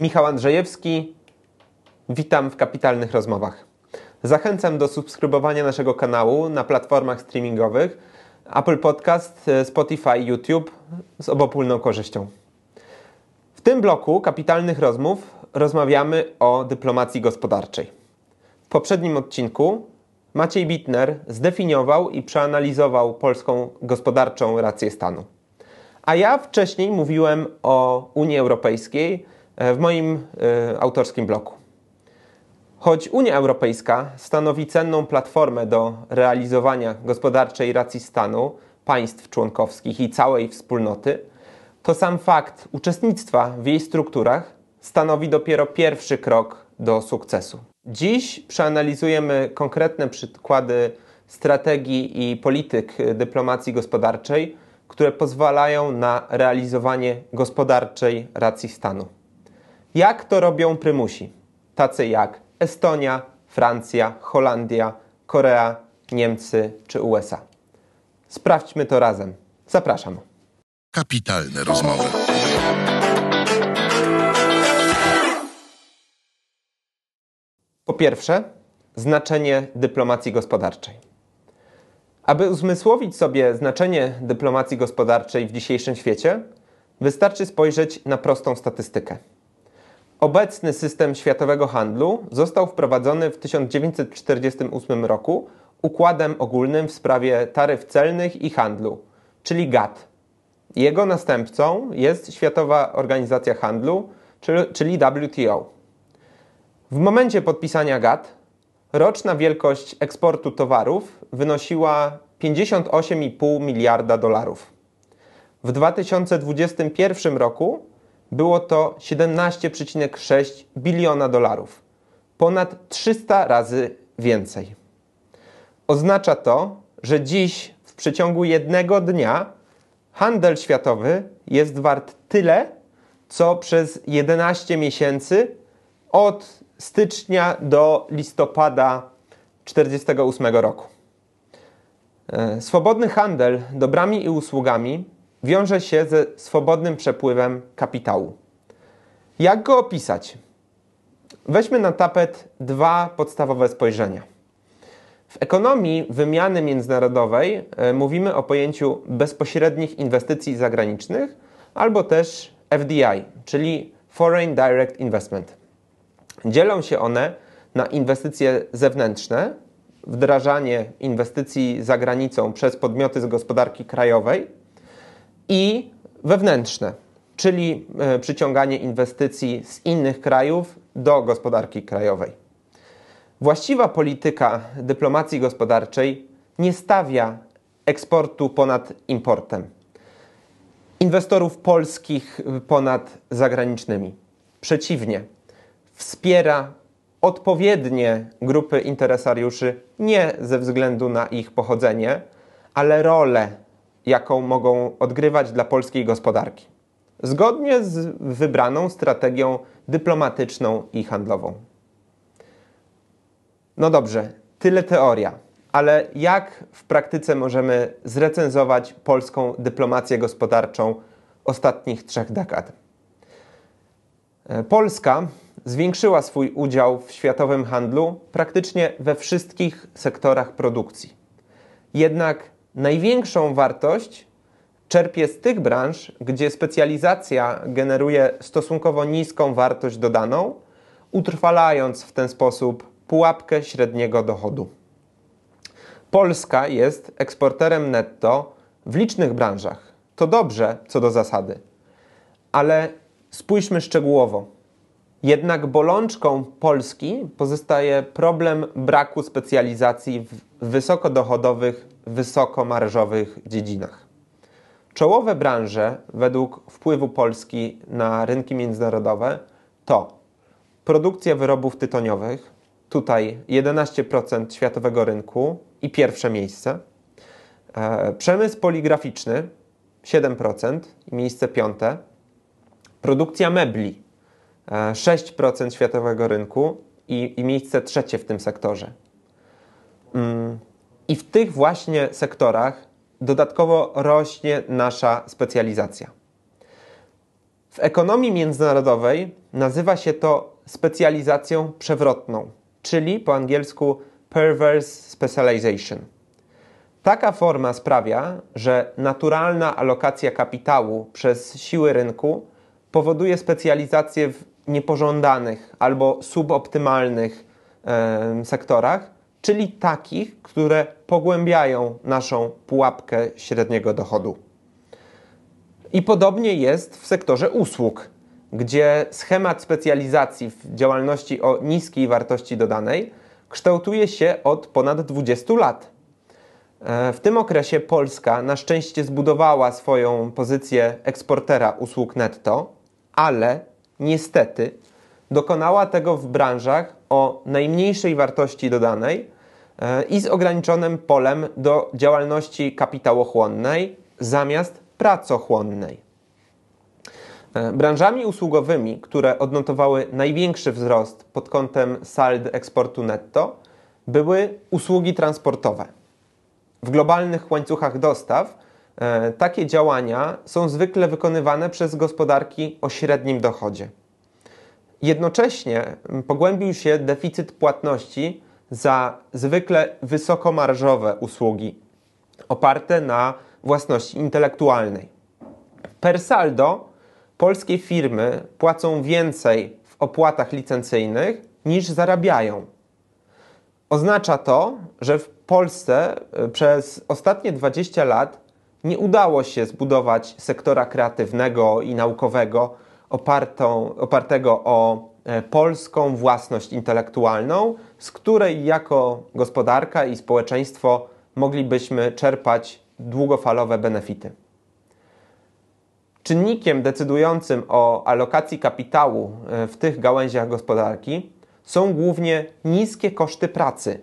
Michał Andrzejewski, witam w kapitalnych rozmowach. Zachęcam do subskrybowania naszego kanału na platformach streamingowych Apple Podcast, e, Spotify, YouTube z obopólną korzyścią. W tym bloku kapitalnych rozmów rozmawiamy o dyplomacji gospodarczej. W poprzednim odcinku Maciej Bittner zdefiniował i przeanalizował polską gospodarczą rację stanu. A ja wcześniej mówiłem o Unii Europejskiej E, w moim e, autorskim bloku. Choć Unia Europejska stanowi cenną platformę do realizowania gospodarczej racji stanu państw członkowskich i całej wspólnoty, to sam fakt uczestnictwa w jej strukturach stanowi dopiero pierwszy krok do sukcesu. Dziś przeanalizujemy konkretne przykłady strategii i polityk dyplomacji gospodarczej, które pozwalają na realizowanie gospodarczej racji stanu. Jak to robią prymusi? Tacy jak Estonia, Francja, Holandia, Korea, Niemcy czy USA. Sprawdźmy to razem. Zapraszam. Kapitalne rozmowy. Po pierwsze, znaczenie dyplomacji gospodarczej. Aby uzmysłowić sobie znaczenie dyplomacji gospodarczej w dzisiejszym świecie, wystarczy spojrzeć na prostą statystykę. Obecny system światowego handlu został wprowadzony w 1948 roku układem ogólnym w sprawie taryf celnych i handlu, czyli GATT. Jego następcą jest Światowa Organizacja Handlu, czyli WTO. W momencie podpisania GATT roczna wielkość eksportu towarów wynosiła 58,5 miliarda dolarów. W 2021 roku było to 17,6 biliona dolarów, ponad 300 razy więcej. Oznacza to, że dziś w przeciągu jednego dnia handel światowy jest wart tyle, co przez 11 miesięcy od stycznia do listopada 1948 roku. E, swobodny handel dobrami i usługami wiąże się ze swobodnym przepływem kapitału. Jak go opisać? Weźmy na tapet dwa podstawowe spojrzenia. W ekonomii wymiany międzynarodowej e, mówimy o pojęciu bezpośrednich inwestycji zagranicznych albo też FDI, czyli Foreign Direct Investment. Dzielą się one na inwestycje zewnętrzne, wdrażanie inwestycji za granicą przez podmioty z gospodarki krajowej i wewnętrzne, czyli e, przyciąganie inwestycji z innych krajów do gospodarki krajowej. Właściwa polityka dyplomacji gospodarczej nie stawia eksportu ponad importem, inwestorów polskich ponad zagranicznymi. Przeciwnie, wspiera odpowiednie grupy interesariuszy nie ze względu na ich pochodzenie, ale rolę jaką mogą odgrywać dla polskiej gospodarki, zgodnie z wybraną strategią dyplomatyczną i handlową. No dobrze, tyle teoria, ale jak w praktyce możemy zrecenzować polską dyplomację gospodarczą ostatnich trzech dekad? E, Polska zwiększyła swój udział w światowym handlu praktycznie we wszystkich sektorach produkcji. Jednak Największą wartość czerpie z tych branż, gdzie specjalizacja generuje stosunkowo niską wartość dodaną, utrwalając w ten sposób pułapkę średniego dochodu. Polska jest eksporterem netto w licznych branżach. To dobrze co do zasady, ale spójrzmy szczegółowo. Jednak bolączką Polski pozostaje problem braku specjalizacji w wysokodochodowych wysokomarżowych dziedzinach. Czołowe branże według wpływu Polski na rynki międzynarodowe to produkcja wyrobów tytoniowych, tutaj 11% światowego rynku i pierwsze miejsce, e, przemysł poligraficzny 7% i miejsce piąte, produkcja mebli 6% e, światowego rynku i, i miejsce trzecie w tym sektorze. Mm, i w tych właśnie sektorach dodatkowo rośnie nasza specjalizacja. W ekonomii międzynarodowej nazywa się to specjalizacją przewrotną, czyli po angielsku perverse specialization. Taka forma sprawia, że naturalna alokacja kapitału przez siły rynku powoduje specjalizację w niepożądanych albo suboptymalnych e, sektorach, czyli takich, które pogłębiają naszą pułapkę średniego dochodu. I podobnie jest w sektorze usług, gdzie schemat specjalizacji w działalności o niskiej wartości dodanej kształtuje się od ponad 20 lat. E, w tym okresie Polska na szczęście zbudowała swoją pozycję eksportera usług netto, ale niestety dokonała tego w branżach, o najmniejszej wartości dodanej e, i z ograniczonym polem do działalności kapitałochłonnej zamiast pracochłonnej. E, branżami usługowymi, które odnotowały największy wzrost pod kątem sald eksportu netto, były usługi transportowe. W globalnych łańcuchach dostaw e, takie działania są zwykle wykonywane przez gospodarki o średnim dochodzie. Jednocześnie pogłębił się deficyt płatności za zwykle wysokomarżowe usługi oparte na własności intelektualnej. Per saldo polskie firmy płacą więcej w opłatach licencyjnych niż zarabiają. Oznacza to, że w Polsce e, przez ostatnie 20 lat nie udało się zbudować sektora kreatywnego i naukowego opartą, opartego o e, polską własność intelektualną, z której jako gospodarka i społeczeństwo moglibyśmy czerpać długofalowe benefity. Czynnikiem decydującym o alokacji kapitału e, w tych gałęziach gospodarki są głównie niskie koszty pracy,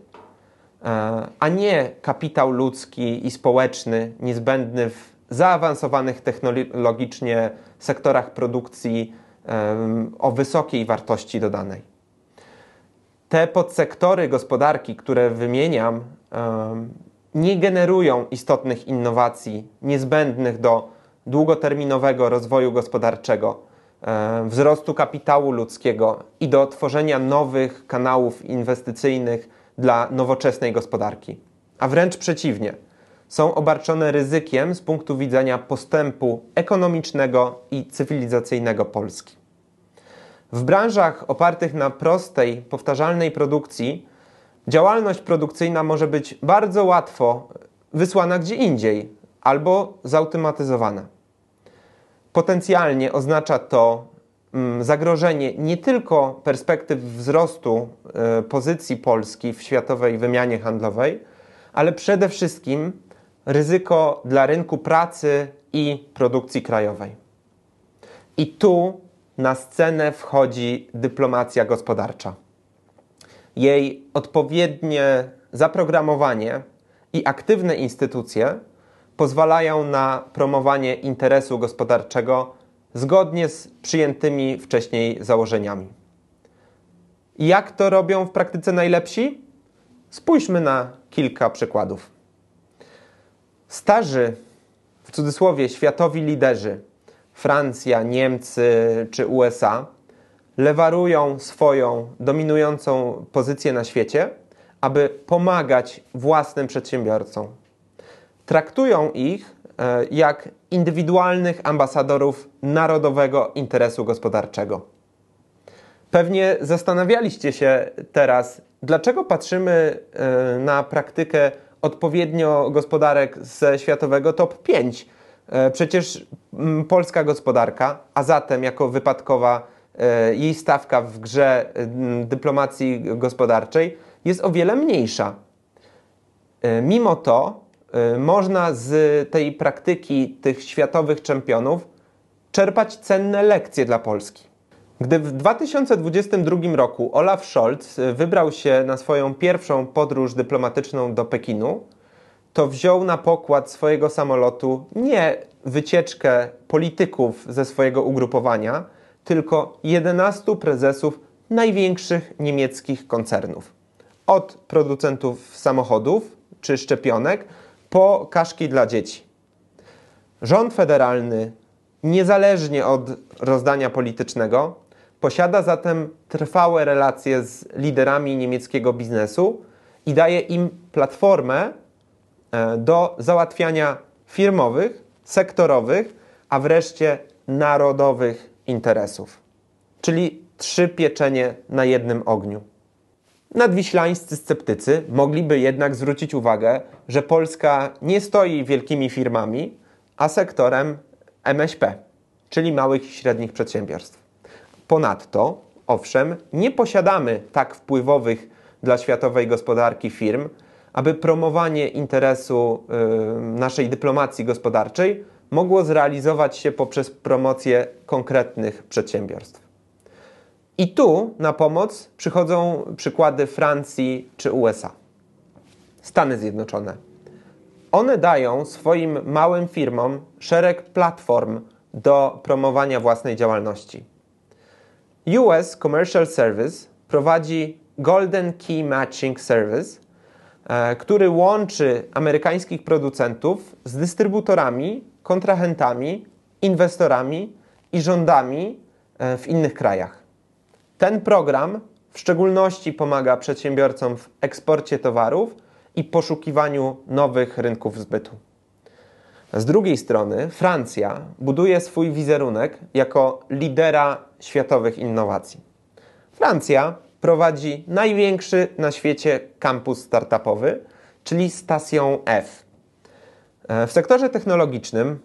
e, a nie kapitał ludzki i społeczny niezbędny w zaawansowanych technologicznie sektorach produkcji o wysokiej wartości dodanej. Te podsektory gospodarki, które wymieniam, nie generują istotnych innowacji niezbędnych do długoterminowego rozwoju gospodarczego, wzrostu kapitału ludzkiego i do tworzenia nowych kanałów inwestycyjnych dla nowoczesnej gospodarki. A wręcz przeciwnie – są obarczone ryzykiem z punktu widzenia postępu ekonomicznego i cywilizacyjnego Polski. W branżach opartych na prostej, powtarzalnej produkcji, działalność produkcyjna może być bardzo łatwo wysłana gdzie indziej albo zautomatyzowana. Potencjalnie oznacza to mm, zagrożenie nie tylko perspektyw wzrostu e, pozycji Polski w światowej wymianie handlowej, ale przede wszystkim ryzyko dla rynku pracy i produkcji krajowej. I tu na scenę wchodzi dyplomacja gospodarcza. Jej odpowiednie zaprogramowanie i aktywne instytucje pozwalają na promowanie interesu gospodarczego zgodnie z przyjętymi wcześniej założeniami. Jak to robią w praktyce najlepsi? Spójrzmy na kilka przykładów starzy, w cudzysłowie, światowi liderzy, Francja, Niemcy czy USA, lewarują swoją dominującą pozycję na świecie, aby pomagać własnym przedsiębiorcom. Traktują ich e, jak indywidualnych ambasadorów narodowego interesu gospodarczego. Pewnie zastanawialiście się teraz, dlaczego patrzymy e, na praktykę odpowiednio gospodarek ze światowego top 5. E, przecież mm, polska gospodarka, a zatem jako wypadkowa e, jej stawka w grze mm, dyplomacji gospodarczej jest o wiele mniejsza. E, mimo to można z tej praktyki tych światowych czempionów czerpać cenne lekcje dla Polski. Gdy w 2022 roku Olaf Scholz y, wybrał się na swoją pierwszą podróż dyplomatyczną do Pekinu, to wziął na pokład swojego samolotu nie wycieczkę polityków ze swojego ugrupowania, tylko 11 prezesów największych niemieckich koncernów. Od producentów samochodów czy szczepionek po kaszki dla dzieci. Rząd federalny, niezależnie od rozdania politycznego, Posiada zatem trwałe relacje z liderami niemieckiego biznesu i daje im platformę e, do załatwiania firmowych, sektorowych, a wreszcie narodowych interesów. Czyli trzy pieczenie na jednym ogniu. Nadwiślańscy sceptycy mogliby jednak zwrócić uwagę, że Polska nie stoi wielkimi firmami, a sektorem MŚP, czyli małych i średnich przedsiębiorstw. Ponadto, owszem, nie posiadamy tak wpływowych dla światowej gospodarki firm, aby promowanie interesu y, naszej dyplomacji gospodarczej mogło zrealizować się poprzez promocję konkretnych przedsiębiorstw. I tu na pomoc przychodzą przykłady Francji czy USA. Stany Zjednoczone. One dają swoim małym firmom szereg platform do promowania własnej działalności. US Commercial Service prowadzi Golden Key Matching Service, e, który łączy amerykańskich producentów z dystrybutorami, kontrahentami, inwestorami i rządami e, w innych krajach. Ten program w szczególności pomaga przedsiębiorcom w eksporcie towarów i poszukiwaniu nowych rynków zbytu. Z drugiej strony Francja buduje swój wizerunek jako lidera światowych innowacji. Francja prowadzi największy na świecie kampus startupowy, czyli Station F. E, w sektorze technologicznym,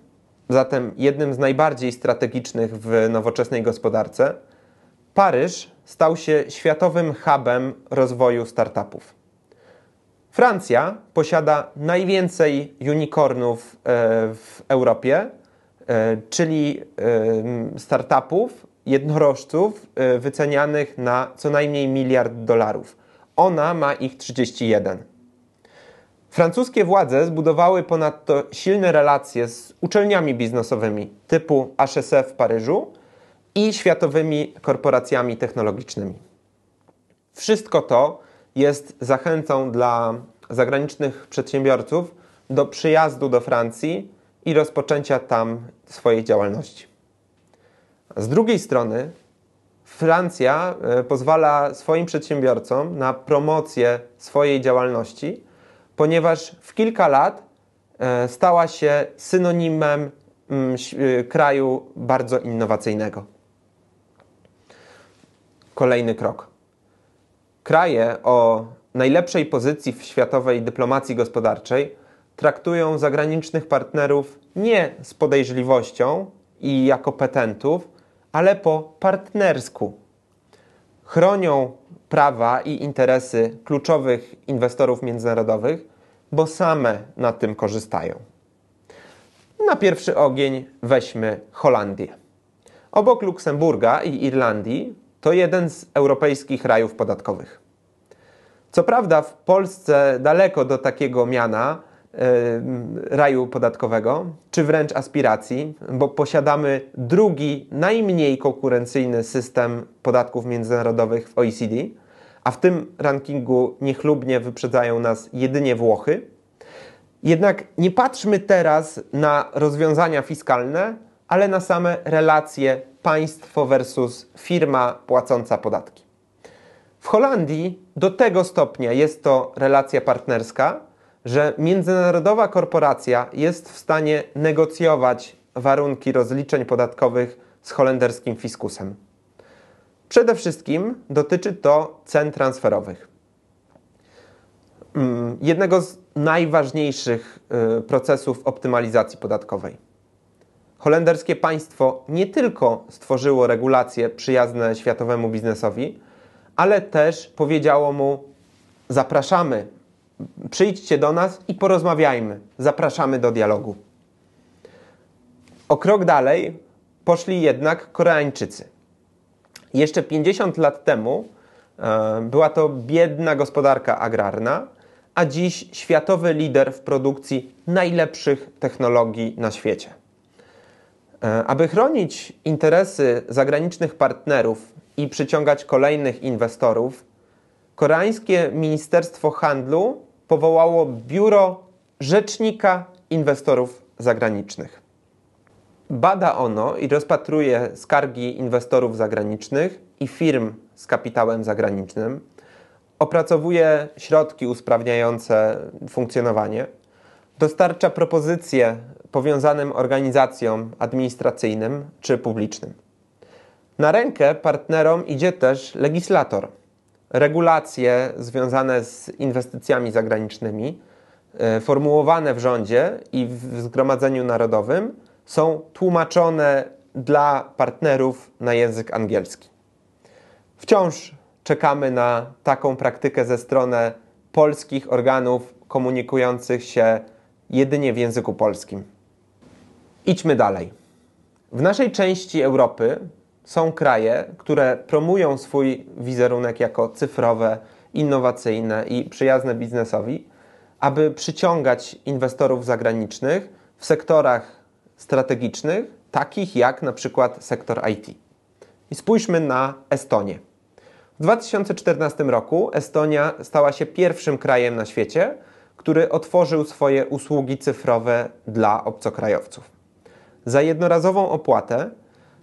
zatem jednym z najbardziej strategicznych w nowoczesnej gospodarce, Paryż stał się światowym hubem rozwoju startupów. Francja posiada najwięcej unicornów e, w Europie, e, czyli e, startupów, jednorożców wycenianych na co najmniej miliard dolarów. Ona ma ich 31. Francuskie władze zbudowały ponadto silne relacje z uczelniami biznesowymi typu HSE w Paryżu i światowymi korporacjami technologicznymi. Wszystko to jest zachętą dla zagranicznych przedsiębiorców do przyjazdu do Francji i rozpoczęcia tam swojej działalności. Z drugiej strony, Francja e, pozwala swoim przedsiębiorcom na promocję swojej działalności, ponieważ w kilka lat e, stała się synonimem mm, e, kraju bardzo innowacyjnego. Kolejny krok. Kraje o najlepszej pozycji w światowej dyplomacji gospodarczej traktują zagranicznych partnerów nie z podejrzliwością i jako petentów, ale po partnersku. Chronią prawa i interesy kluczowych inwestorów międzynarodowych, bo same na tym korzystają. Na pierwszy ogień weźmy Holandię. Obok Luksemburga i Irlandii to jeden z europejskich rajów podatkowych. Co prawda w Polsce daleko do takiego miana yy, raju podatkowego, czy wręcz aspiracji, bo posiadamy drugi najmniej konkurencyjny system podatków międzynarodowych w OECD, a w tym rankingu niechlubnie wyprzedzają nas jedynie Włochy. Jednak nie patrzmy teraz na rozwiązania fiskalne, ale na same relacje państwo versus firma płacąca podatki. W Holandii do tego stopnia jest to relacja partnerska, że międzynarodowa korporacja jest w stanie negocjować warunki rozliczeń podatkowych z holenderskim fiskusem. Przede wszystkim dotyczy to cen transferowych. Mm, jednego z najważniejszych y, procesów optymalizacji podatkowej holenderskie państwo nie tylko stworzyło regulacje przyjazne światowemu biznesowi, ale też powiedziało mu: Zapraszamy, przyjdźcie do nas i porozmawiajmy. Zapraszamy do dialogu. O krok dalej poszli jednak Koreańczycy. Jeszcze 50 lat temu e, była to biedna gospodarka agrarna, a dziś światowy lider w produkcji najlepszych technologii na świecie. E, aby chronić interesy zagranicznych partnerów i przyciągać kolejnych inwestorów, koreańskie Ministerstwo Handlu powołało Biuro Rzecznika Inwestorów Zagranicznych. Bada ono i rozpatruje skargi inwestorów zagranicznych i firm z kapitałem zagranicznym, opracowuje środki usprawniające funkcjonowanie, dostarcza propozycje powiązanym organizacjom administracyjnym czy publicznym. Na rękę partnerom idzie też legislator. Regulacje związane z inwestycjami zagranicznymi, e, formułowane w rządzie i w Zgromadzeniu Narodowym, są tłumaczone dla partnerów na język angielski. Wciąż czekamy na taką praktykę ze strony polskich organów komunikujących się jedynie w języku polskim. Idźmy dalej. W naszej części Europy są kraje, które promują swój wizerunek jako cyfrowe, innowacyjne i przyjazne biznesowi, aby przyciągać inwestorów zagranicznych w sektorach strategicznych, takich jak na przykład sektor IT. I spójrzmy na Estonię. W 2014 roku Estonia stała się pierwszym krajem na świecie, który otworzył swoje usługi cyfrowe dla obcokrajowców. Za jednorazową opłatę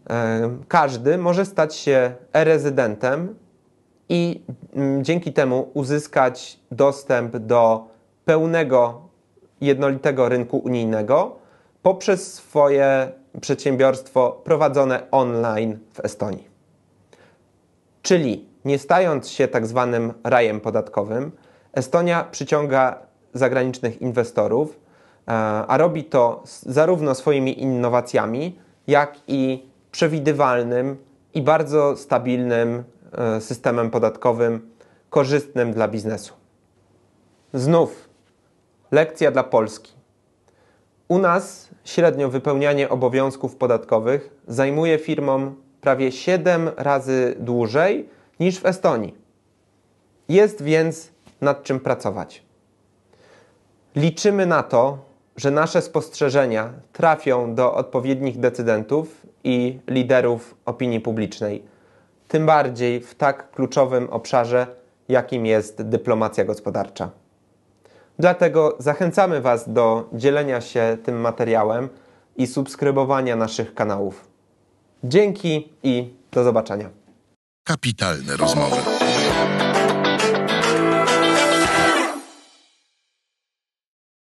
e, każdy może stać się e-rezydentem i mm, dzięki temu uzyskać dostęp do pełnego, jednolitego rynku unijnego poprzez swoje przedsiębiorstwo prowadzone online w Estonii. Czyli nie stając się tak zwanym rajem podatkowym, Estonia przyciąga zagranicznych inwestorów, E, a robi to zarówno swoimi innowacjami, jak i przewidywalnym i bardzo stabilnym e, systemem podatkowym korzystnym dla biznesu. Znów lekcja dla Polski. U nas średnio wypełnianie obowiązków podatkowych zajmuje firmom prawie 7 razy dłużej niż w Estonii. Jest więc nad czym pracować. Liczymy na to, że nasze spostrzeżenia trafią do odpowiednich decydentów i liderów opinii publicznej, tym bardziej w tak kluczowym obszarze, jakim jest dyplomacja gospodarcza. Dlatego zachęcamy Was do dzielenia się tym materiałem i subskrybowania naszych kanałów. Dzięki i do zobaczenia. Kapitalne rozmowy.